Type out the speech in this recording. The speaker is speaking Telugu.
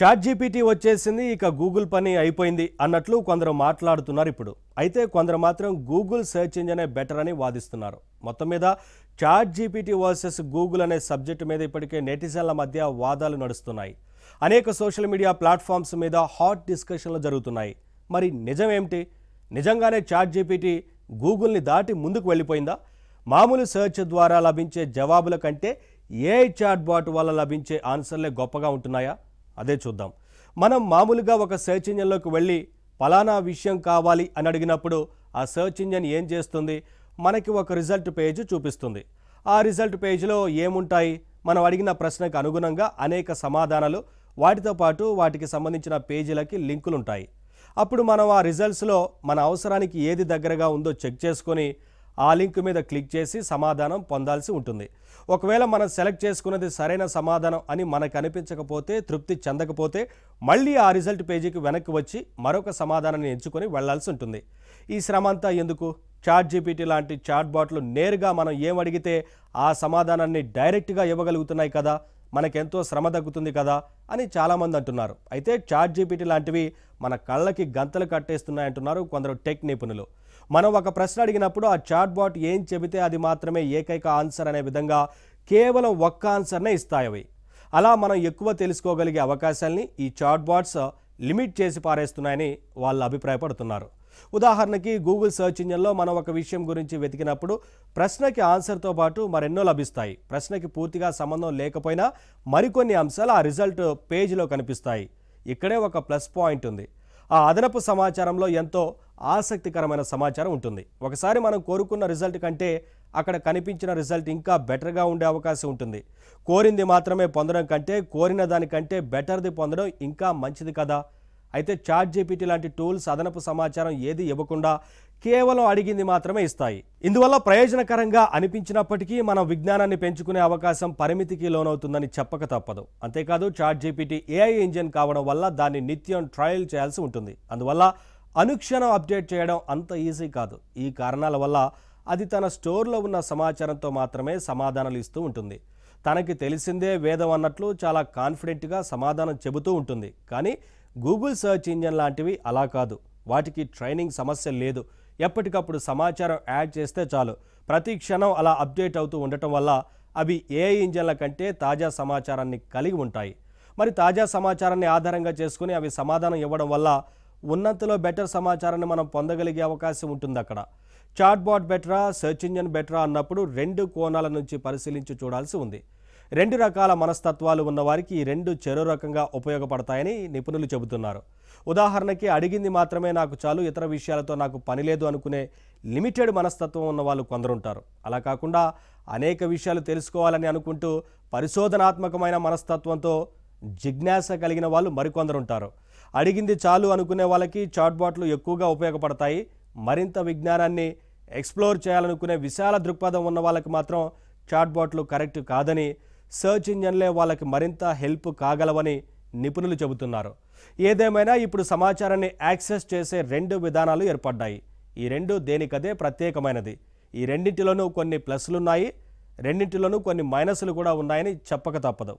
చాట్ జీపీటీ వచ్చేసింది ఇక గూగుల్ పని అయిపోయింది అన్నట్లు కొందరు మాట్లాడుతున్నారు ఇప్పుడు అయితే కొందరు మాత్రం గూగుల్ సెర్చ్ ఇంజనే బెటర్ అని వాదిస్తున్నారు మొత్తం మీద చాట్ జీపీటీ వర్సెస్ గూగుల్ అనే సబ్జెక్టు మీద ఇప్పటికే నెటిజన్ల మధ్య వాదాలు నడుస్తున్నాయి అనేక సోషల్ మీడియా ప్లాట్ఫామ్స్ మీద హాట్ డిస్కషన్లు జరుగుతున్నాయి మరి నిజం ఏమిటి నిజంగానే చాట్ జీపీటీ గూగుల్ని దాటి ముందుకు వెళ్ళిపోయిందా మామూలు సెర్చ్ ద్వారా లభించే జవాబుల కంటే ఏ చాట్ బాట్ వల్ల లభించే ఆన్సర్లే గొప్పగా ఉంటున్నాయా అదే చూద్దాం మనం మామూలుగా ఒక సెర్చ్ ఇంజన్లోకి వెళ్ళి పలానా విషయం కావాలి అని అడిగినప్పుడు ఆ సెర్చ్ ఇంజన్ ఏం చేస్తుంది మనకి ఒక రిజల్ట్ పేజ్ చూపిస్తుంది ఆ రిజల్ట్ పేజ్లో ఏముంటాయి మనం అడిగిన ప్రశ్నకు అనుగుణంగా అనేక సమాధానాలు వాటితో పాటు వాటికి సంబంధించిన పేజీలకి లింకులు ఉంటాయి అప్పుడు మనం ఆ రిజల్ట్స్లో మన అవసరానికి ఏది దగ్గరగా ఉందో చెక్ చేసుకొని ఆ లింక్ మీద క్లిక్ చేసి సమాధానం పొందాల్సి ఉంటుంది ఒకవేళ మనం సెలెక్ట్ చేసుకున్నది సరైన సమాధానం అని మనకు అనిపించకపోతే తృప్తి చెందకపోతే మళ్ళీ ఆ రిజల్ట్ పేజీకి వెనక్కి వచ్చి మరొక సమాధానాన్ని ఎంచుకొని వెళ్లాల్సి ఉంటుంది ఈ శ్రమ అంతా ఎందుకు చాట్ జీపీటీ లాంటి చాట్ బాట్లు నేరుగా మనం ఏమడిగితే ఆ సమాధానాన్ని డైరెక్ట్గా ఇవ్వగలుగుతున్నాయి కదా మనకెంతో శ్రమ తగ్గుతుంది కదా అని చాలామంది అంటున్నారు అయితే చాట్ జీపీటీ లాంటివి మన కళ్ళకి గంతలు కట్టేస్తున్నాయంటున్నారు కొందరు టెక్ నిపుణులు మనం ఒక ప్రశ్న అడిగినప్పుడు ఆ చాట్ బాట్ ఏం చెబితే అది మాత్రమే ఏకైక ఆన్సర్ అనే విధంగా కేవలం ఒక్క ఆన్సర్నే ఇస్తాయి అవి అలా మనం ఎక్కువ తెలుసుకోగలిగే అవకాశాల్ని ఈ చాట్ బాట్స్ లిమిట్ చేసి పారేస్తున్నాయని వాళ్ళు అభిప్రాయపడుతున్నారు ఉదాహరణకి గూగుల్ సర్చ్ ఇంజన్లో మనం ఒక విషయం గురించి వెతికినప్పుడు ప్రశ్నకి ఆన్సర్తో పాటు మరెన్నో లభిస్తాయి ప్రశ్నకి పూర్తిగా సంబంధం లేకపోయినా మరికొన్ని అంశాలు ఆ రిజల్ట్ పేజీలో కనిపిస్తాయి ఇక్కడే ఒక ప్లస్ పాయింట్ ఉంది ఆ అదనపు సమాచారంలో ఎంతో ఆసక్తికరమైన సమాచారం ఉంటుంది ఒకసారి మనం కోరుకున్న రిజల్ట్ కంటే అక్కడ కనిపించిన రిజల్ట్ ఇంకా బెటర్గా ఉండే అవకాశం ఉంటుంది కోరింది మాత్రమే పొందడం కంటే కోరిన దానికంటే బెటర్ది పొందడం ఇంకా మంచిది కదా అయితే చాట్ జీపీటీ లాంటి టూల్స్ అదనపు సమాచారం ఏది ఇవ్వకుండా కేవలం అడిగింది మాత్రమే ఇస్తాయి ఇందువల్ల ప్రయోజనకరంగా అనిపించినప్పటికీ మనం విజ్ఞానాన్ని పెంచుకునే అవకాశం పరిమితికి లోనవుతుందని చెప్పక తప్పదు అంతేకాదు చాట్ జీపీటీ ఏఐ ఇంజిన్ కావడం వల్ల దాన్ని నిత్యం ట్రయల్ చేయాల్సి ఉంటుంది అందువల్ల అనుక్షణం అప్డేట్ చేయడం అంత ఈజీ కాదు ఈ కారణాల వల్ల అది తన స్టోర్లో ఉన్న సమాచారంతో మాత్రమే సమాధానాలు ఇస్తూ ఉంటుంది తనకి తెలిసిందే వేదం అన్నట్లు చాలా కాన్ఫిడెంట్గా సమాధానం చెబుతూ ఉంటుంది కానీ గూగుల్ సర్చ్ ఇంజన్ లాంటివి అలా కాదు వాటికి ట్రైనింగ్ సమస్య లేదు ఎప్పటికప్పుడు సమాచారం యాడ్ చేస్తే చాలు ప్రతి క్షణం అలా అప్డేట్ అవుతూ ఉండటం వల్ల అవి ఏ ఇంజన్ల కంటే తాజా సమాచారాన్ని కలిగి ఉంటాయి మరి తాజా సమాచారాన్ని ఆధారంగా చేసుకుని అవి సమాధానం ఇవ్వడం వల్ల ఉన్నంతలో బెటర్ సమాచారాన్ని మనం పొందగలిగే అవకాశం ఉంటుంది అక్కడ చాట్బాట్ బెటరా సెర్చ్ ఇంజన్ బెటరా అన్నప్పుడు రెండు కోణాల నుంచి పరిశీలించి చూడాల్సి ఉంది రెండు రకాల మనస్తత్వాలు ఉన్నవారికి ఈ రెండు చెరో రకంగా ఉపయోగపడతాయని నిపుణులు చెబుతున్నారు ఉదాహరణకి అడిగింది మాత్రమే నాకు చాలు ఇతర విషయాలతో నాకు పని లేదు అనుకునే లిమిటెడ్ మనస్తత్వం ఉన్న వాళ్ళు కొందరుంటారు అలా కాకుండా అనేక విషయాలు తెలుసుకోవాలని అనుకుంటూ పరిశోధనాత్మకమైన మనస్తత్వంతో జిజ్ఞాస కలిగిన వాళ్ళు మరికొందరు ఉంటారు అడిగింది చాలు అనుకునే వాళ్ళకి చాట్బాట్లు ఎక్కువగా ఉపయోగపడతాయి మరింత విజ్ఞానాన్ని ఎక్స్ప్లోర్ చేయాలనుకునే విశాల దృక్పథం ఉన్న వాళ్ళకి మాత్రం చాట్బాట్లు కరెక్ట్ కాదని సర్చ్ ఇంజన్లే వాళ్ళకి మరింత హెల్ప్ కాగలవని నిపుణులు చెబుతున్నారు ఏదేమైనా ఇప్పుడు సమాచారాన్ని యాక్సెస్ చేసే రెండు విధానాలు ఏర్పడ్డాయి ఈ రెండు దేనికదే ప్రత్యేకమైనది ఈ రెండింటిలోనూ కొన్ని ప్లస్లున్నాయి రెండింటిలోనూ కొన్ని మైనస్లు కూడా ఉన్నాయని చెప్పక తప్పదు